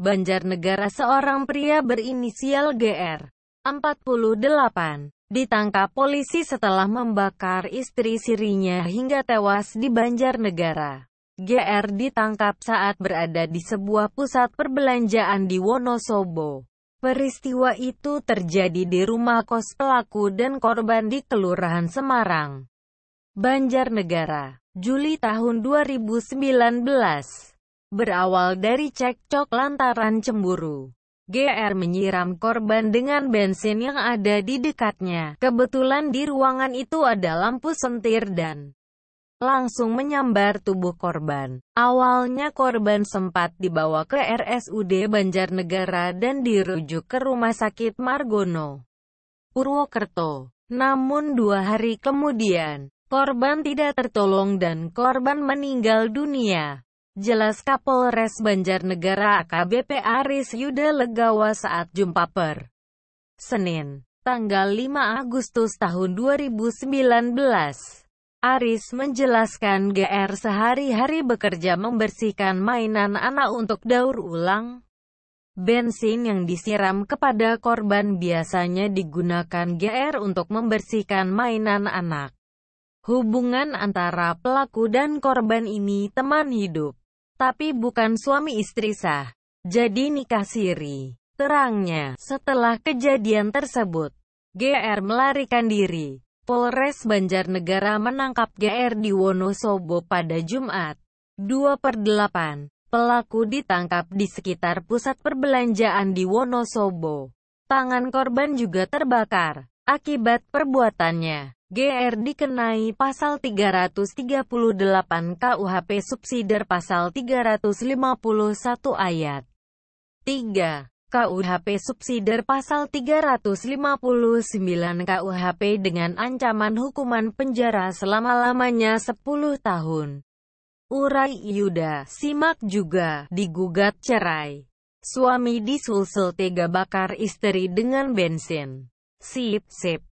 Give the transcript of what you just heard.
Banjarnegara seorang pria berinisial GR 48 ditangkap polisi setelah membakar istri sirinya hingga tewas di Banjarnegara. GR ditangkap saat berada di sebuah pusat perbelanjaan di Wonosobo. Peristiwa itu terjadi di rumah kos pelaku dan korban di Kelurahan Semarang, Banjarnegara, Juli tahun 2019. Berawal dari cekcok lantaran cemburu, GR menyiram korban dengan bensin yang ada di dekatnya. Kebetulan di ruangan itu ada lampu sentir dan langsung menyambar tubuh korban. Awalnya korban sempat dibawa ke RSUD Banjarnegara dan dirujuk ke Rumah Sakit Margono, Purwokerto. Namun dua hari kemudian, korban tidak tertolong dan korban meninggal dunia. Jelas Kapolres Banjarnegara AKBP Aris Yuda Legawa saat jumpa per Senin, tanggal 5 Agustus tahun 2019. Aris menjelaskan GR sehari-hari bekerja membersihkan mainan anak untuk daur ulang. Bensin yang disiram kepada korban biasanya digunakan GR untuk membersihkan mainan anak. Hubungan antara pelaku dan korban ini teman hidup tapi bukan suami istri sah. Jadi nikah siri. Terangnya, setelah kejadian tersebut, GR melarikan diri. Polres Banjarnegara menangkap GR di Wonosobo pada Jumat. 2 per 8. Pelaku ditangkap di sekitar pusat perbelanjaan di Wonosobo. Tangan korban juga terbakar akibat perbuatannya. GR dikenai pasal 338 KUHP subsidiar pasal 351 ayat 3 KUHP subsidiar pasal 359 KUHP dengan ancaman hukuman penjara selama-lamanya 10 tahun. Urai Yuda, simak juga, digugat cerai. Suami disulsel tega bakar istri dengan bensin. Sip, sip.